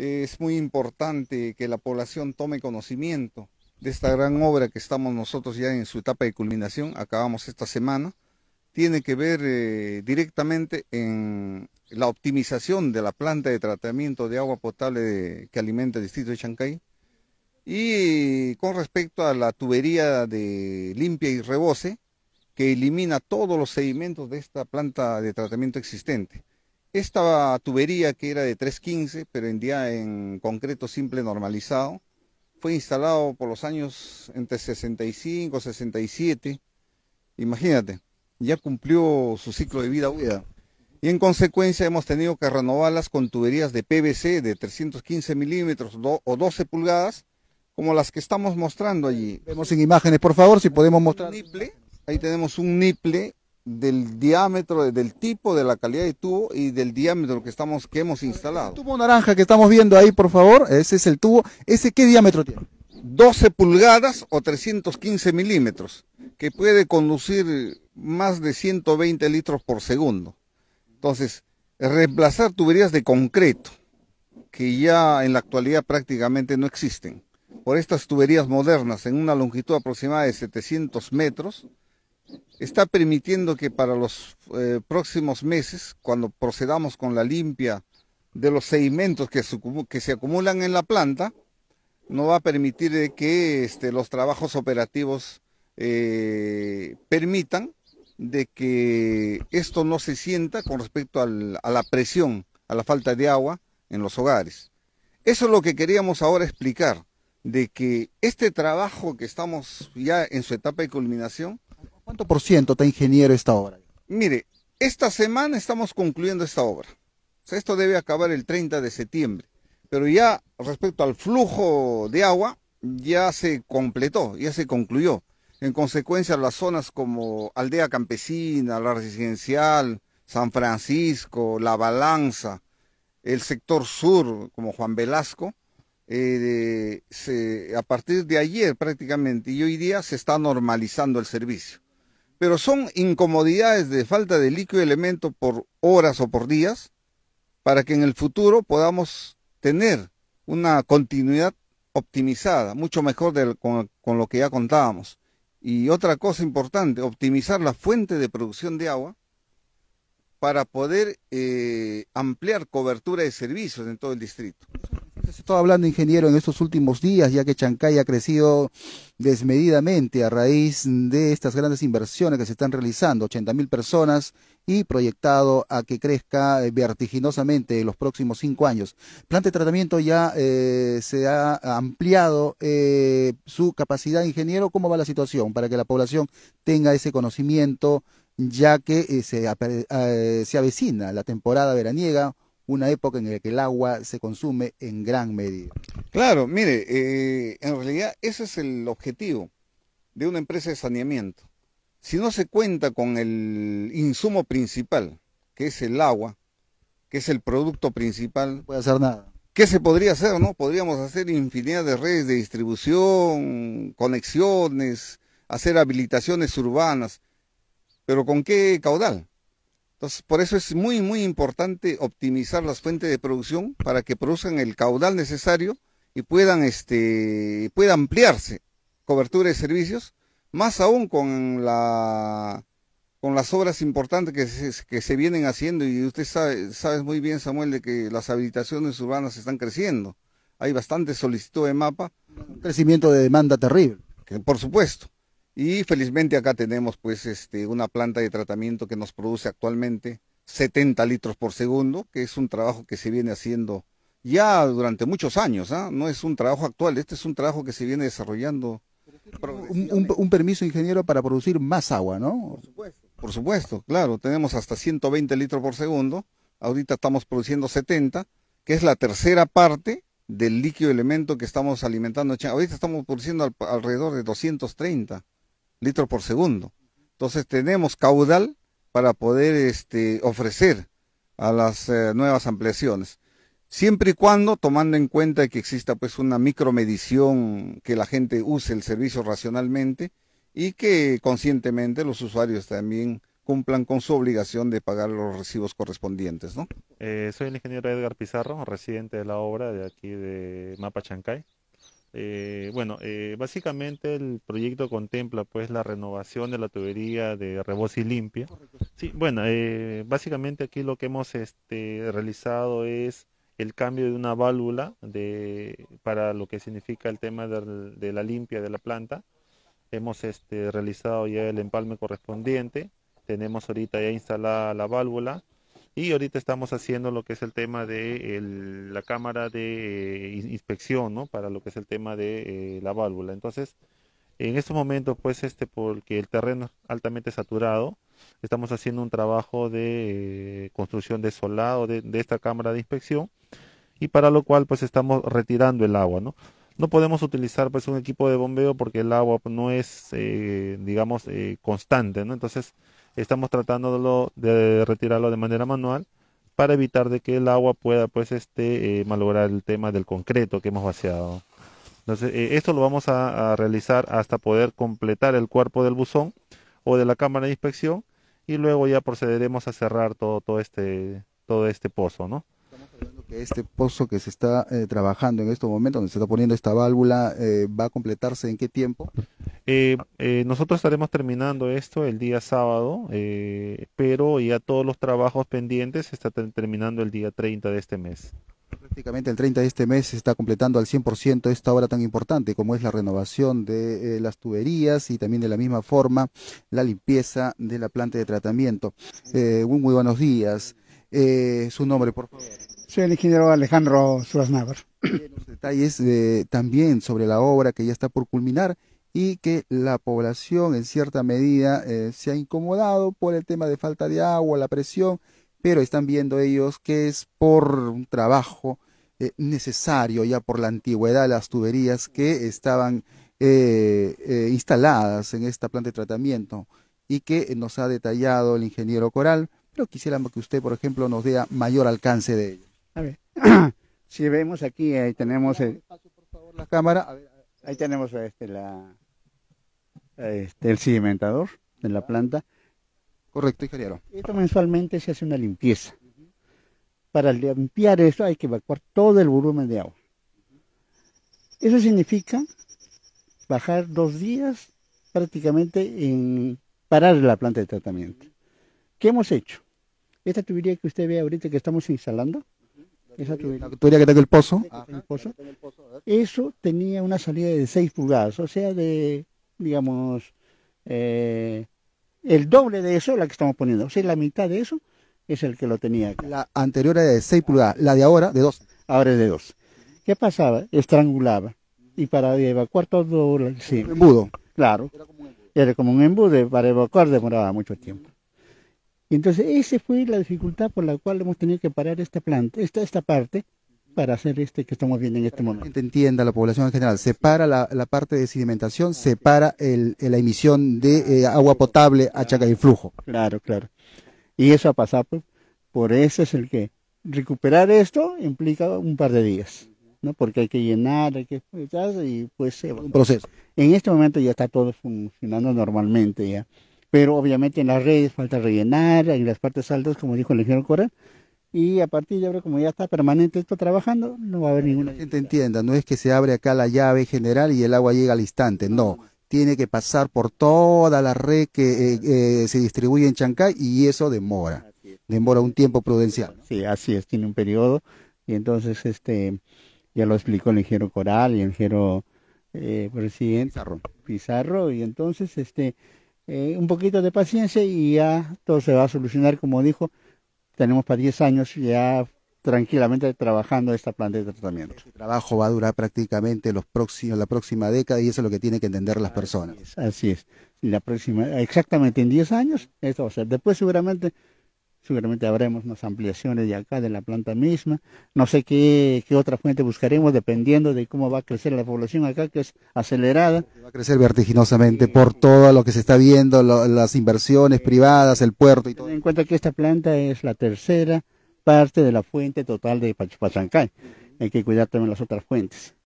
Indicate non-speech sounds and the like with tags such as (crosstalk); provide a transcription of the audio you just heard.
es muy importante que la población tome conocimiento de esta gran obra que estamos nosotros ya en su etapa de culminación, acabamos esta semana, tiene que ver eh, directamente en la optimización de la planta de tratamiento de agua potable que alimenta el distrito de Chancay y con respecto a la tubería de limpia y rebose que elimina todos los sedimentos de esta planta de tratamiento existente. Esta tubería, que era de 315, pero en día en concreto simple normalizado, fue instalado por los años entre 65 y 67. Imagínate, ya cumplió su ciclo de vida Y en consecuencia hemos tenido que renovarlas con tuberías de PVC de 315 milímetros o 12 pulgadas, como las que estamos mostrando allí. Vemos en imágenes, por favor, si podemos mostrar. ahí tenemos un niple del diámetro, del tipo, de la calidad de tubo y del diámetro que estamos que hemos instalado. El tubo naranja que estamos viendo ahí, por favor, ese es el tubo. ¿Ese qué diámetro tiene? 12 pulgadas o 315 milímetros, que puede conducir más de 120 litros por segundo. Entonces, reemplazar tuberías de concreto, que ya en la actualidad prácticamente no existen, por estas tuberías modernas en una longitud aproximada de 700 metros, está permitiendo que para los eh, próximos meses, cuando procedamos con la limpia de los sedimentos que, se acumulan en la planta, no va a permitir que este, los trabajos operativos eh, permitan de que esto no se sienta con respecto a la presión, a la falta de agua en los hogares. Eso es lo que queríamos ahora explicar, de que este trabajo que estamos ya en su etapa de culminación ¿Cuánto por ciento está ingeniero esta obra? Mire, esta semana estamos concluyendo esta obra. esto debe acabar el 30 de septiembre. Pero ya respecto al flujo de agua, ya se completó, ya se concluyó. En consecuencia, las zonas como Aldea Campesina, La Residencial, San Francisco, La Balanza, el sector sur, como Juan Velasco, eh, a partir de ayer prácticamente y hoy día se está normalizando el servicio pero son incomodidades de falta de líquido elemento por horas o por días para que en el futuro podamos tener una continuidad optimizada, mucho mejor con, lo que ya contábamos. Y otra cosa importante, optimizar la fuente de producción de agua para poder eh, ampliar cobertura de servicios en todo el distrito se está hablando, ingeniero, en estos últimos días, ya que Chancay ha crecido desmedidamente a raíz de estas grandes inversiones que se están realizando, 80 mil personas y proyectado a que crezca vertiginosamente en los próximos cinco años. ¿Plante de tratamiento ya eh, se ha ampliado eh, su capacidad, ingeniero. ¿Cómo va la situación para que la población tenga ese conocimiento, ya que eh, se, se avecina la temporada veraniega? una época en la que el agua se consume en gran medida. Claro, mire, eh, en realidad ese es el objetivo de una empresa de saneamiento. Si no se cuenta con el insumo principal, que es el agua, que es el producto principal, no puede hacer nada. ¿Qué se podría hacer, no? Podríamos hacer infinidad de redes de distribución, conexiones, hacer habilitaciones urbanas, pero ¿con qué caudal? Entonces, por eso es muy, muy importante optimizar las fuentes de producción para que produzcan el caudal necesario y puedan, este, pueda ampliarse cobertura de servicios, más aún con la con las obras importantes que se, que se vienen haciendo y usted sabe, muy bien, Samuel, de que las habilitaciones urbanas están creciendo. Hay bastante solicitud de mapa. Un crecimiento de demanda terrible. por supuesto. Y felizmente acá tenemos pues este, una planta de tratamiento que nos produce actualmente 70 litros por segundo, que es un trabajo que se viene haciendo ya durante muchos años, ¿ah? no es un trabajo actual, este es un trabajo que se viene desarrollando. Un, permiso, ingeniero, para producir más agua, ¿no? Por supuesto. Por supuesto, claro, tenemos hasta 120 litros por segundo, ahorita estamos produciendo 70, que es la tercera parte del líquido elemento que estamos alimentando. Ahorita estamos produciendo alrededor de 230 litro por segundo. Entonces tenemos caudal para poder este, ofrecer a las eh, nuevas ampliaciones. Siempre y cuando tomando en cuenta que exista pues una micromedición, que la gente use el servicio racionalmente y que conscientemente los usuarios también cumplan con su obligación de pagar los recibos correspondientes, ¿no? Eh, soy el ingeniero Edgar Pizarro, residente de la obra de aquí de Mapa Chancay. Eh, bueno, eh, básicamente el proyecto contempla pues la renovación de la tubería de y Limpia. Sí, bueno, eh, básicamente aquí lo que hemos este, realizado es el cambio de una válvula de, para lo que significa el tema de, la limpia de la planta. Hemos este, realizado ya el empalme correspondiente, tenemos ahorita ya instalada la válvula, y ahorita estamos haciendo lo que es el tema de la cámara de eh, inspección, ¿no? Para lo que es el tema de eh, la válvula. Entonces, en estos momentos, pues, este, porque el terreno es altamente saturado, estamos haciendo un trabajo de eh, construcción de solado de, esta cámara de inspección y para lo cual, pues, estamos retirando el agua, ¿no? No podemos utilizar, pues, un equipo de bombeo porque el agua pues, no es, digamos, constante, ¿no? Entonces, estamos tratando de retirarlo de manera manual para evitar de que el agua pueda pues este eh, malograr el tema del concreto que hemos vaciado. Entonces, eh, esto lo vamos a, a, realizar hasta poder completar el cuerpo del buzón o de la cámara de inspección y luego ya procederemos a cerrar todo, todo, este, todo este pozo, ¿no? este pozo que se está eh, trabajando en estos momentos, donde se está poniendo esta válvula, eh, va a completarse en qué tiempo? Eh, nosotros estaremos terminando esto el día sábado, pero ya todos los trabajos pendientes se están terminando el día 30 de este mes. Prácticamente el 30 de este mes se está completando al 100% esta obra tan importante como es la renovación de las tuberías y también de la misma forma la limpieza de la planta de tratamiento. muy buenos días. Eh, su nombre, por favor. Soy el ingeniero Alejandro navarro Los detalles eh, también sobre la obra que ya está por culminar y que la población en cierta medida eh, se ha incomodado por el tema de falta de agua, la presión, pero están viendo ellos que es por un trabajo necesario ya por la antigüedad de las tuberías que estaban instaladas en esta planta de tratamiento y que nos ha detallado el ingeniero Coral pero quisiéramos que usted, por ejemplo, nos dé mayor alcance de ello. A ver, (clears throat) si vemos aquí, ahí tenemos... El... Paso, por favor, la cámara. Ahí tenemos este, la, este, el sedimentador de la planta. Correcto, ingeniero. Esto mensualmente se hace una limpieza. Para limpiar eso hay que evacuar todo el volumen de agua. Eso significa bajar dos días prácticamente en parar la planta de tratamiento. ¿Qué hemos hecho? Esta tubería que usted ve ahorita que estamos instalando, esa tubería, que tengo el pozo, el pozo, eso tenía una salida de 6 pulgadas, o sea, de, digamos, eh, el doble de eso la que estamos poniendo, o sea, la mitad de eso es el que lo tenía acá. La anterior era de 6 pulgadas, la de ahora de 2. Ahora es de 2. ¿Qué pasaba? Estrangulaba. Y para evacuar todo... El, sí. embudo. Claro. Era como un embudo Para evacuar demoraba mucho tiempo. Y entonces esa fue la dificultad por la cual hemos tenido que parar esta planta, esta, esta parte, para hacer este que estamos viendo en este momento. Que entienda la población en general, separa la, la parte de sedimentación, separa el, la emisión de eh, agua potable a Chaca y flujo. Claro, claro. Y eso ha pasado, pues, por eso es el que recuperar esto implica un par de días, ¿no? Porque hay que llenar, hay que y pues Un proceso. En este momento ya está todo funcionando normalmente ya pero obviamente en las redes falta rellenar, en las partes altas, como dijo el ingeniero Coral y a partir de ahora, como ya está permanente esto trabajando, no va a haber ninguna... La gente entienda, no es que se abre acá la llave general y el agua llega al instante, no. Tiene que pasar por toda la red que eh, eh, se distribuye en Chancay y eso demora. Demora un tiempo prudencial. Sí, así es, tiene un periodo. Y entonces, este ya lo explicó el ingeniero Coral y el ingeniero eh, presidente Pizarro. Y entonces, este eh, un poquito de paciencia y ya todo se va a solucionar. Como dijo, tenemos para 10 años ya tranquilamente trabajando esta planta de tratamiento. El trabajo va a durar prácticamente los próximos, la próxima década y eso es lo que tienen que entender las personas. Así es, La próxima, exactamente en 10 años, esto va Después seguramente seguramente habremos más ampliaciones de acá, de la planta misma. No sé qué, otra fuente buscaremos, dependiendo de cómo va a crecer la población acá, que es acelerada. Va a crecer vertiginosamente por todo lo que se está viendo, las inversiones privadas, el puerto y todo. en cuenta que esta planta es la tercera parte de la fuente total de Pachancay. Hay que cuidar también las otras fuentes.